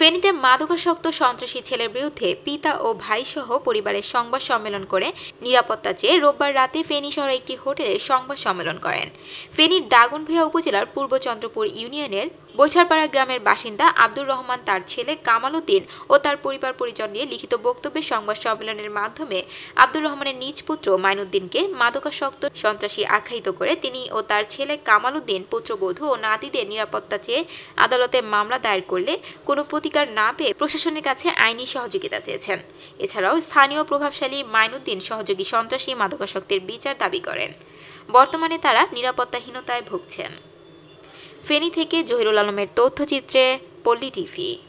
ফেনীতে মাদকাসক্ত সন্ত্রাসী ছেলের বিরুদ্ধে পিতা ও ভাই সহ পরিবারের সংবাদ সম্মেলন করে নিরাপত্তা চেয়ে রোববার রাতে ফেনী শহরে একটি হোটেলে সংবাদ সম্মেলন করেন ফেনীর দাগনভূঞা উপজেলার পূর্ব চন্দ্রপুর ইউনিয়নের বৈছারপাড়া গ্রামের বাসিন্দা আব্দুর রহমান তার ছেলে কামাল উদ্দিন ও তার পরিবার পরিজন নিয়ে লিখিত বক্তব্যে সংবাদ সম্মেলনের মাধ্যমে আব্দুর রহমানের নিজ পুত্র মাইনুদ্দিনকে মাদকাসক্ত সন্ত্রাসী আখ্যায়িত করে তিনি ও তার ছেলে কামাল উদ্দিন পুত্রবধূ ও নাতিদের নিরাপত্তা চেয়ে আদালতে মামলা দায়ের করলে কোনো প্রতি প্রতিকার না পেয়ে প্রশাসনের কাছে আইনি সহযোগিতা চেয়েছেন এছাড়াও স্থানীয় প্রভাবশালী মাইনুদ্দিন সহযোগী সন্ত্রাসী মাদকাসক্তের বিচার দাবি করেন বর্তমানে তারা নিরাপত্তাহীনতায় ভুগছেন ফেনী থেকে জহিরুল আলমের তথ্যচিত্রে পল্লী টিভি